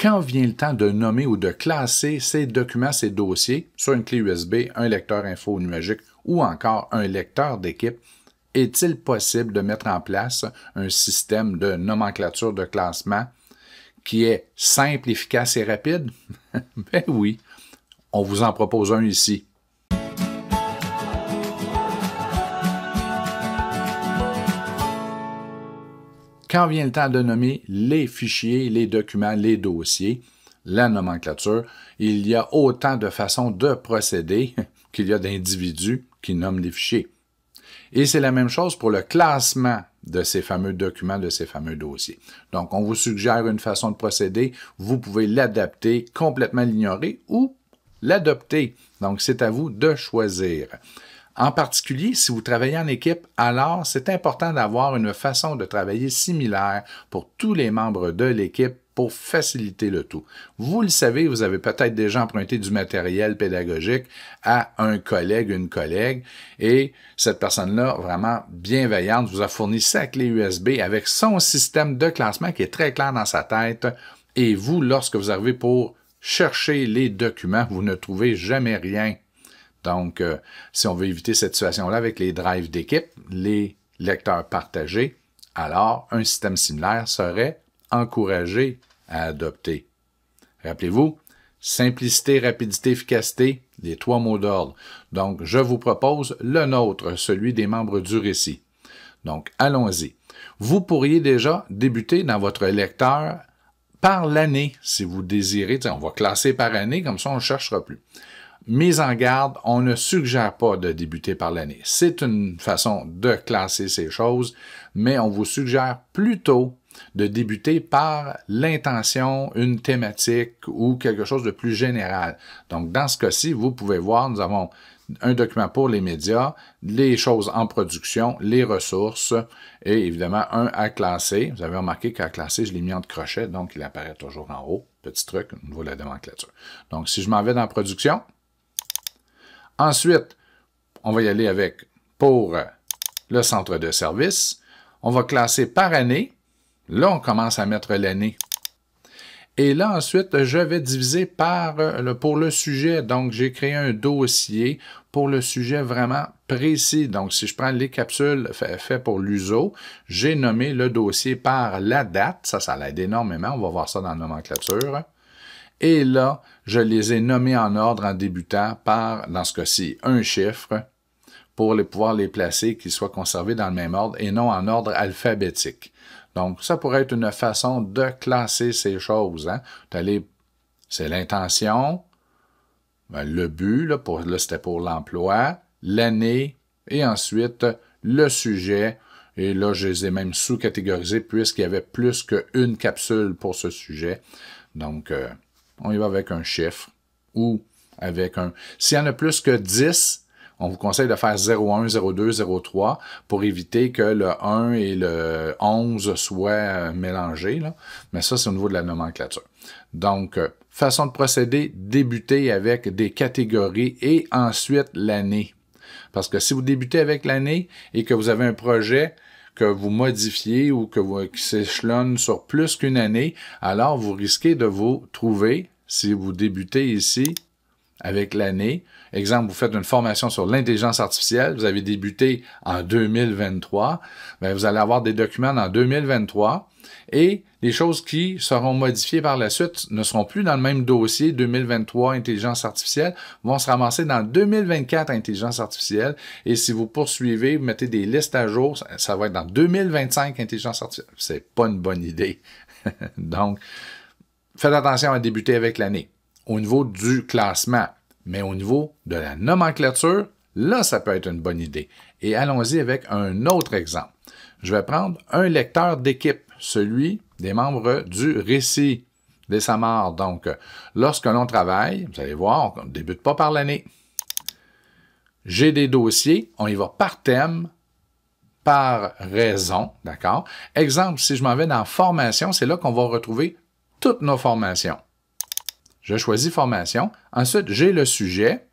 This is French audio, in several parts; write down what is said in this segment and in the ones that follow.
quand vient le temps de nommer ou de classer ces documents, ces dossiers sur une clé USB, un lecteur info numérique ou encore un lecteur d'équipe, est-il possible de mettre en place un système de nomenclature de classement qui est simple, efficace et rapide? ben oui, on vous en propose un ici. quand vient le temps de nommer les fichiers, les documents, les dossiers, la nomenclature, il y a autant de façons de procéder qu'il y a d'individus qui nomment les fichiers. Et c'est la même chose pour le classement de ces fameux documents, de ces fameux dossiers. Donc, on vous suggère une façon de procéder, vous pouvez l'adapter, complètement l'ignorer ou l'adopter. Donc, c'est à vous de choisir. En particulier, si vous travaillez en équipe, alors c'est important d'avoir une façon de travailler similaire pour tous les membres de l'équipe pour faciliter le tout. Vous le savez, vous avez peut-être déjà emprunté du matériel pédagogique à un collègue, une collègue, et cette personne-là, vraiment bienveillante, vous a fourni sa clé USB avec son système de classement qui est très clair dans sa tête, et vous, lorsque vous arrivez pour chercher les documents, vous ne trouvez jamais rien donc, euh, si on veut éviter cette situation-là avec les drives d'équipe, les lecteurs partagés, alors un système similaire serait encouragé à adopter. Rappelez-vous, simplicité, rapidité, efficacité, les trois mots d'ordre. Donc, je vous propose le nôtre, celui des membres du récit. Donc, allons-y. Vous pourriez déjà débuter dans votre lecteur par l'année, si vous désirez. on va classer par année, comme ça on ne cherchera plus mise en garde, on ne suggère pas de débuter par l'année. C'est une façon de classer ces choses, mais on vous suggère plutôt de débuter par l'intention, une thématique ou quelque chose de plus général. Donc, dans ce cas-ci, vous pouvez voir, nous avons un document pour les médias, les choses en production, les ressources et évidemment un à classer. Vous avez remarqué qu'à classer, je l'ai mis en crochet, donc il apparaît toujours en haut. Petit truc au niveau de la nomenclature. Donc, si je m'en vais dans production, Ensuite, on va y aller avec pour le centre de service. On va classer par année. Là, on commence à mettre l'année. Et là, ensuite, je vais diviser par pour le sujet. Donc, j'ai créé un dossier pour le sujet vraiment précis. Donc, si je prends les capsules faites pour l'USO, j'ai nommé le dossier par la date. Ça, ça l'aide énormément. On va voir ça dans la nomenclature. Et là, je les ai nommés en ordre en débutant par, dans ce cas-ci, un chiffre pour les, pouvoir les placer, qu'ils soient conservés dans le même ordre et non en ordre alphabétique. Donc, ça pourrait être une façon de classer ces choses. Hein. C'est l'intention, ben, le but, là, pour, c'était pour l'emploi, l'année, et ensuite le sujet. Et là, je les ai même sous-catégorisés puisqu'il y avait plus qu'une capsule pour ce sujet. Donc, euh, on y va avec un chiffre ou avec un... S'il y en a plus que 10, on vous conseille de faire 01, 02, 03 pour éviter que le 1 et le 11 soient euh, mélangés. Mais ça, c'est au niveau de la nomenclature. Donc, euh, façon de procéder, débuter avec des catégories et ensuite l'année. Parce que si vous débutez avec l'année et que vous avez un projet, que vous modifiez ou que vous, s'échelonne sur plus qu'une année, alors vous risquez de vous trouver, si vous débutez ici, avec l'année. Exemple, vous faites une formation sur l'intelligence artificielle, vous avez débuté en 2023, ben, vous allez avoir des documents en 2023 et les choses qui seront modifiées par la suite ne seront plus dans le même dossier 2023 intelligence artificielle, vont se ramasser dans 2024 intelligence artificielle et si vous poursuivez, vous mettez des listes à jour, ça va être dans 2025 intelligence artificielle. C'est pas une bonne idée. Donc, faites attention à débuter avec l'année au niveau du classement. Mais au niveau de la nomenclature, là, ça peut être une bonne idée. Et allons-y avec un autre exemple. Je vais prendre un lecteur d'équipe, celui des membres du récit des Samar. Donc, lorsque l'on travaille, vous allez voir, on ne débute pas par l'année. J'ai des dossiers, on y va par thème, par raison, d'accord? Exemple, si je m'en vais dans formation, c'est là qu'on va retrouver toutes nos formations. Je choisis formation. Ensuite, j'ai le sujet,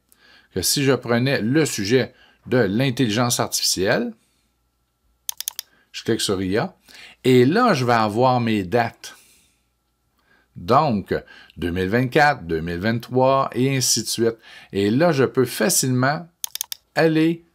que si je prenais le sujet de l'intelligence artificielle, je clique sur IA, et là, je vais avoir mes dates. Donc, 2024, 2023, et ainsi de suite. Et là, je peux facilement aller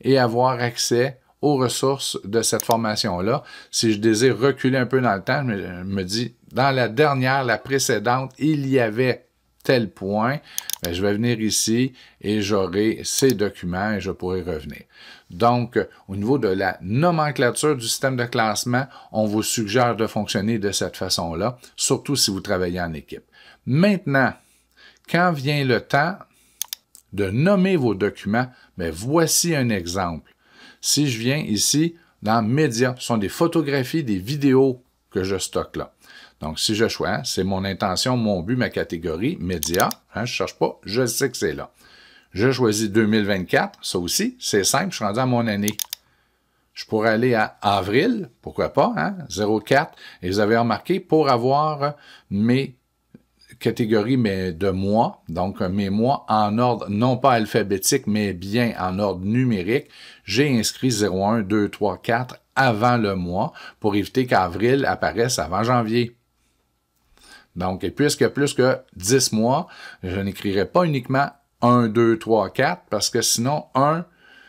et avoir accès aux ressources de cette formation-là. Si je désire reculer un peu dans le temps, je me dis, dans la dernière, la précédente, il y avait tel point, ben, je vais venir ici et j'aurai ces documents et je pourrai revenir. Donc, au niveau de la nomenclature du système de classement, on vous suggère de fonctionner de cette façon-là, surtout si vous travaillez en équipe. Maintenant, quand vient le temps de nommer vos documents, mais ben, voici un exemple si je viens ici dans Médias, ce sont des photographies, des vidéos que je stocke là. Donc, si je choisis, hein, c'est mon intention, mon but, ma catégorie, Médias, hein, je ne cherche pas, je sais que c'est là. Je choisis 2024, ça aussi, c'est simple, je suis rendu à mon année. Je pourrais aller à avril, pourquoi pas, 04, hein, et vous avez remarqué, pour avoir mes catégorie mais de mois, donc euh, mes mois en ordre non pas alphabétique, mais bien en ordre numérique, j'ai inscrit 1, 2, 3, 4 avant le mois pour éviter qu'avril apparaisse avant janvier. Donc, et puisque plus que 10 mois, je n'écrirai pas uniquement 1, 2, 3, 4, parce que sinon 1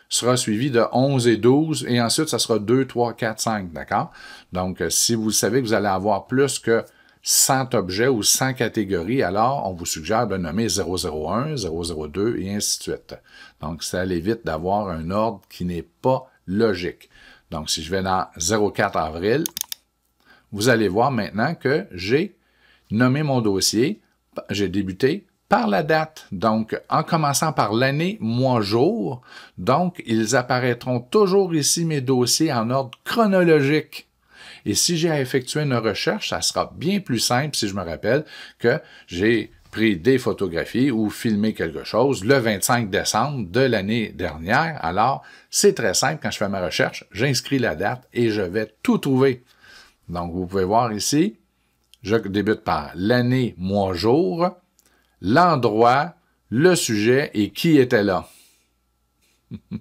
sera suivi de 11 et 12, et ensuite ça sera 2, 3, 4, 5, d'accord? Donc, euh, si vous savez que vous allez avoir plus que 100 objets ou 100 catégories, alors on vous suggère de nommer 001, 002 et ainsi de suite. Donc, ça évite d'avoir un ordre qui n'est pas logique. Donc, si je vais dans 04 avril, vous allez voir maintenant que j'ai nommé mon dossier, j'ai débuté par la date. Donc, en commençant par l'année, mois, jour. Donc, ils apparaîtront toujours ici mes dossiers en ordre chronologique. Et si j'ai à effectuer une recherche, ça sera bien plus simple, si je me rappelle, que j'ai pris des photographies ou filmé quelque chose le 25 décembre de l'année dernière. Alors, c'est très simple, quand je fais ma recherche, j'inscris la date et je vais tout trouver. Donc, vous pouvez voir ici, je débute par l'année, mois, jour, l'endroit, le sujet et qui était là.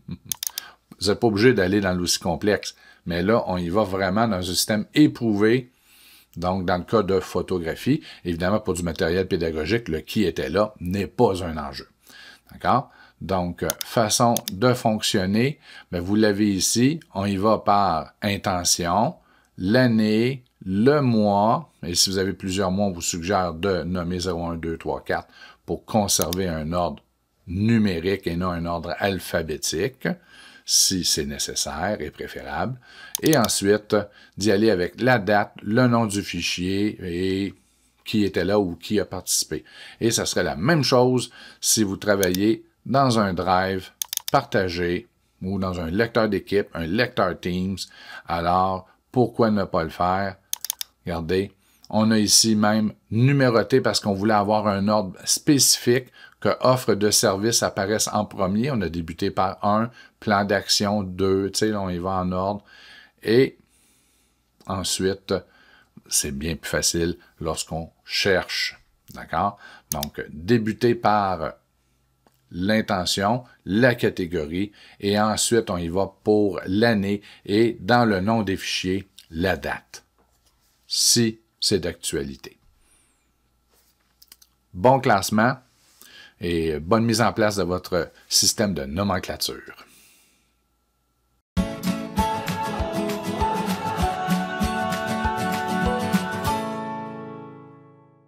Vous n'êtes pas obligé d'aller dans l'aussi complexe mais là, on y va vraiment dans un système éprouvé. Donc, dans le cas de photographie, évidemment, pour du matériel pédagogique, le qui était là n'est pas un enjeu. D'accord? Donc, euh, façon de fonctionner, ben, vous l'avez ici, on y va par intention, l'année, le mois, et si vous avez plusieurs mois, on vous suggère de nommer 0, 1, 2, 3, 4 pour conserver un ordre numérique et non un ordre alphabétique si c'est nécessaire et préférable. Et ensuite, d'y aller avec la date, le nom du fichier et qui était là ou qui a participé. Et ce serait la même chose si vous travaillez dans un drive partagé ou dans un lecteur d'équipe, un lecteur Teams. Alors, pourquoi ne pas le faire? Regardez, on a ici même numéroté parce qu'on voulait avoir un ordre spécifique Offres offre de service apparaissent en premier. On a débuté par un, plan d'action, deux, tu sais, on y va en ordre. Et ensuite, c'est bien plus facile lorsqu'on cherche. D'accord? Donc, débuter par l'intention, la catégorie, et ensuite on y va pour l'année et dans le nom des fichiers, la date, si c'est d'actualité. Bon classement, et bonne mise en place de votre système de nomenclature.